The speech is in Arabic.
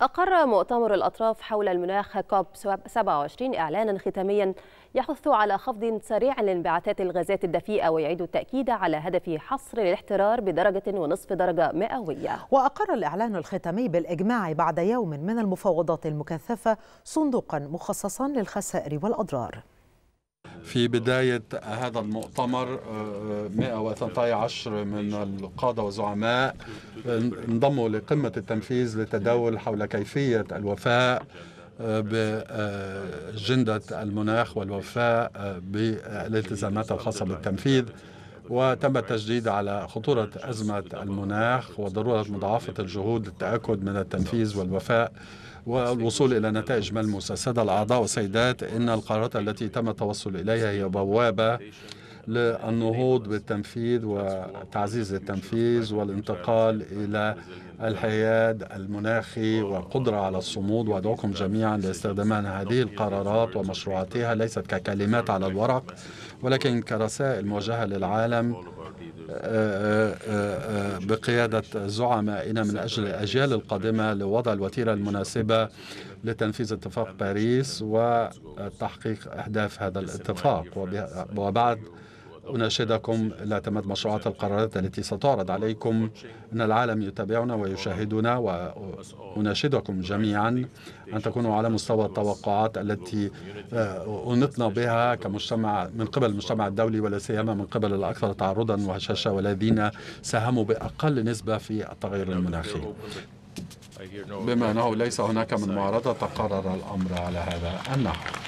أقر مؤتمر الأطراف حول المناخ كوب 27 إعلانا ختاميا يحث على خفض سريع لانبعاثات الغازات الدفيئة ويعيد التأكيد على هدف حصر الاحترار بدرجة ونصف درجة مئوية وأقر الإعلان الختامي بالإجماع بعد يوم من المفاوضات المكثفة صندوقا مخصصا للخسائر والأضرار في بداية هذا المؤتمر 113 آه، آه، من القادة والزعماء آه، انضموا لقمة التنفيذ للتداول حول كيفية الوفاء بأجندة المناخ والوفاء بالالتزامات الخاصة بالتنفيذ وتم نعم. التشديد على خطورة نعم. نعم. أزمة المناخ وضرورة مضاعفة الجهود للتأكد من التنفيذ والوفاء والوصول إلى نتائج ملموسة سادة الأعضاء والسيدات إن القرارات التي تم التوصل إليها هي بوابة للنهوض بالتنفيذ وتعزيز التنفيذ والانتقال إلى الحياد المناخي والقدرة على الصمود وأدعوكم جميعا لاستخدام هذه القرارات ومشروعاتها ليست ككلمات على الورق ولكن كرسائل موجهة للعالم آه، آه، آه، بقيادة زعمائنا من أجل الأجيال القادمة لوضع الوتيرة المناسبة لتنفيذ اتفاق باريس وتحقيق أهداف هذا الاتفاق وبعد أناشدكم لاعتماد مشروعات القرارات التي ستعرض عليكم أن العالم يتابعنا ويشاهدنا وأناشدكم جميعا أن تكونوا على مستوى التوقعات التي آه، أنطنا بها كمجتمع من قبل المجتمع الدولي ولا سيما من قبل الأكثر تعرضا وهشاشة والذين ساهموا بأقل نسبة في التغير المناخي بما أنه ليس هناك من معارضة تقرر الأمر على هذا النحو